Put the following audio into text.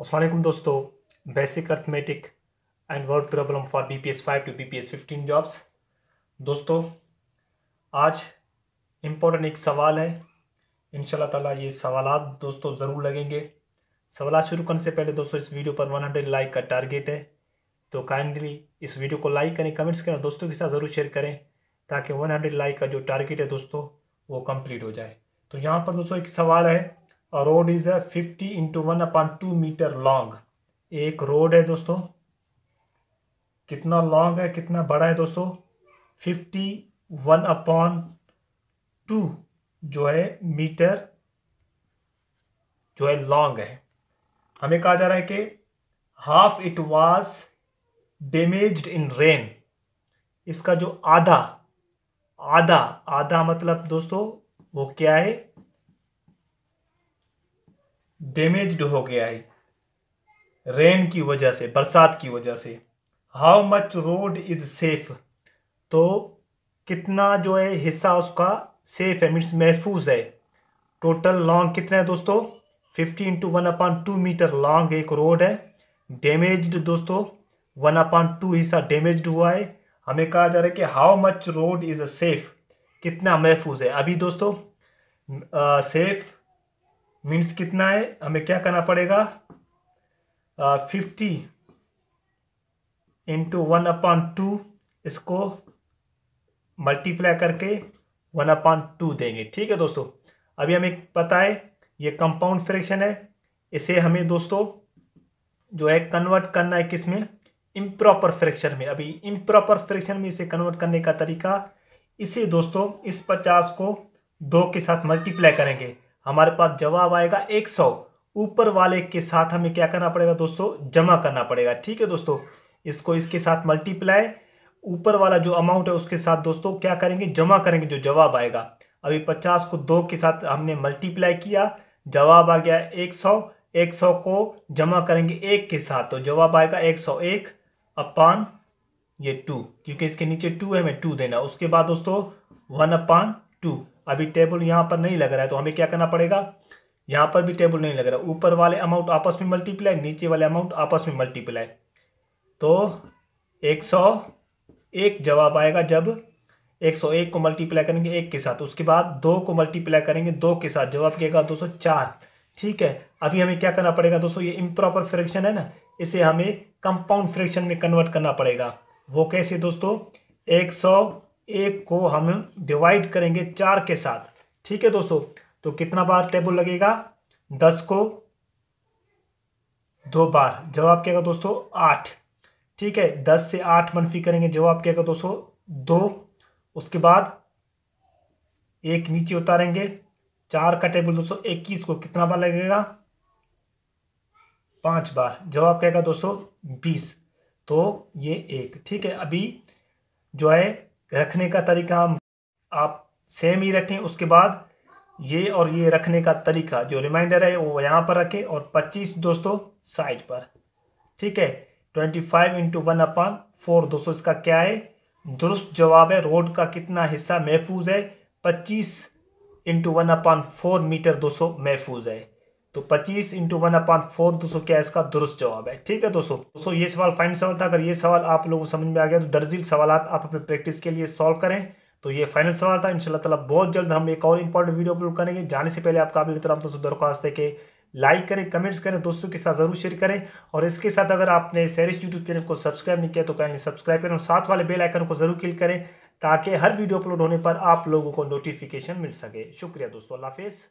असलम दोस्तों basic arithmetic and word problem for B P S five two B P S fifteen jobs दोस्तों आज important एक सवाल है इन ताला ये सवाल दोस्तों ज़रूर लगेंगे सवाल शुरू करने से पहले दोस्तों इस वीडियो पर 100 लाइक का टारगेट है तो काइंडली इस वीडियो को लाइक करें कमेंट्स करें दोस्तों के साथ ज़रूर शेयर करें ताकि हंड्रेड लाइक का जो टारगेट है दोस्तों वो कम्प्लीट हो जाए तो यहाँ पर दोस्तों एक सवाल है road is is a 50 one upon two metre long एक रोड है दोस्तों कितना लॉन्ग है कितना बड़ा है दोस्तों फिफ्टी वन अपॉन टू जो है मीटर जो है लॉन्ग है हमें कहा जा रहा है कि half it was damaged in rain इसका जो आधा आधा आधा मतलब दोस्तों वो क्या है डेमेज्ड हो गया है रेन की वजह से बरसात की वजह से how much road is safe तो कितना जो है हिस्सा उसका सेफ है मीन्स महफूज है टोटल लॉन्ग कितना है दोस्तों fifty into one upon two metre long एक रोड है डैमेज्ड दोस्तों वन अपॉइंट टू हिस्सा डैमेज्ड हुआ है हमें कहा जा रहा है कि how much road is safe कितना महफूज है अभी दोस्तों सेफ़ मीन्स कितना है हमें क्या करना पड़ेगा fifty into one upon two इसको मल्टीप्लाई करके वन अपॉन टू देंगे ठीक है दोस्तों अभी हमें पता है ये कंपाउंड फ्रैक्शन है इसे हमें दोस्तों जो है कन्वर्ट करना है किसमें इम्प्रॉपर फ्रैक्शन में अभी इम्प्रॉपर फ्रैक्शन में इसे कन्वर्ट करने का तरीका इसे दोस्तों इस पचास को दो के साथ मल्टीप्लाई करेंगे हमारे पास जवाब आएगा एक सौ ऊपर वाले के साथ हमें क्या करना पड़ेगा दोस्तों जमा करना पड़ेगा ठीक है दोस्तों इसको इसके साथ मल्टीप्लाई ऊपर वाला जो अमाउंट है उसके साथ दोस्तों क्या करेंगे जमा करेंगे जो जवाब आएगा अभी पचास को दो के साथ हमने मल्टीप्लाई किया जवाब आ गया एक सौ एक सौ को जमा करेंगे एक के साथ तो जवाब आएगा एक सौ एक अपान ये टू क्योंकि इसके नीचे टू है हमें टू देना उसके बाद दोस्तों वन अपान टू अभी टेबल यहाँ पर नहीं लग रहा है तो हमें क्या करना पड़ेगा यहाँ पर भी टेबल नहीं लग रहा ऊपर वाले अमाउंट आपस में मल्टीप्लाई नीचे वाले अमाउंट आपस में मल्टीप्लाई तो एक सौ एक जवाब आएगा जब एक सौ एक को मल्टीप्लाई करेंगे एक के साथ उसके बाद दो को मल्टीप्लाई करेंगे दो के साथ जवाब किएगा दो सौ चार ठीक है अभी हमें क्या करना पड़ेगा दोस्तों ये इम्प्रॉपर फ्रैक्शन है ना इसे हमें कंपाउंड फ्रैक्शन में कन्वर्ट करना पड़ेगा वो कैसे दोस्तों एक सौ एक को हम डिवाइड करेंगे चार के साथ ठीक है दोस्तों तो कितना बार टेबल लगेगा दस को दो बार जवाब क्या होगा दोस्तों आठ ठीक है दस से आठ मनफी करेंगे जवाब क्या होगा दोस्तों दो उसके बाद एक नीचे उतारेंगे चार का टेबल दोस्तों इक्कीस को कितना बार लगेगा पांच बार जवाब क्या होगा दोस्तों बीस तो ये एक ठीक है अभी जो है रखने का तरीका हम आप सेम ही रखें उसके बाद ये और ये रखने का तरीका जो रिमाइंडर है वो यहाँ पर रखें और 25 दोस्तों साइड पर ठीक है 25 five into one upon four दोस्तों इसका क्या है दुरुस्त जवाब है रोड का कितना हिस्सा महफूज है 25 into one upon four metre दोस्तों महफूज है तो 25 इंटू वन अपॉन फोर दोस्तों क्या इसका दुरुस्त जवाब है ठीक है दोस्तों दोस्तों ये सवाल फाइनल सवाल था अगर ये सवाल आप लोगों को समझ में आ गया तो दर्जील सवाल आप अपने प्रैक्टिस के लिए सॉल्व करें तो ये फाइनल सवाल था इन शाला बहुत जल्द हम एक और इंपॉर्टेंट वीडियो अपलोड करेंगे जाने से पहले आप काबिल तरफ दोस्तों दरखास्त दरख्वास्त है कि लाइक करें कमेंट्स करें दोस्तों के साथ जरूर शेयर करें और इसके साथ अगर आपने सैरिस यूट्यूब चैनल को सब्सक्राइब नहीं किया तो कहेंगे सब्सक्राइब करें और साथ वाले बेल आइकन को जरूर क्लिक करें ताकि हर वीडियो अपलोड होने पर आप लोगों को नोटिफिकेशन मिल सके शुक्रिया दोस्तों अल्लाह हाफिज़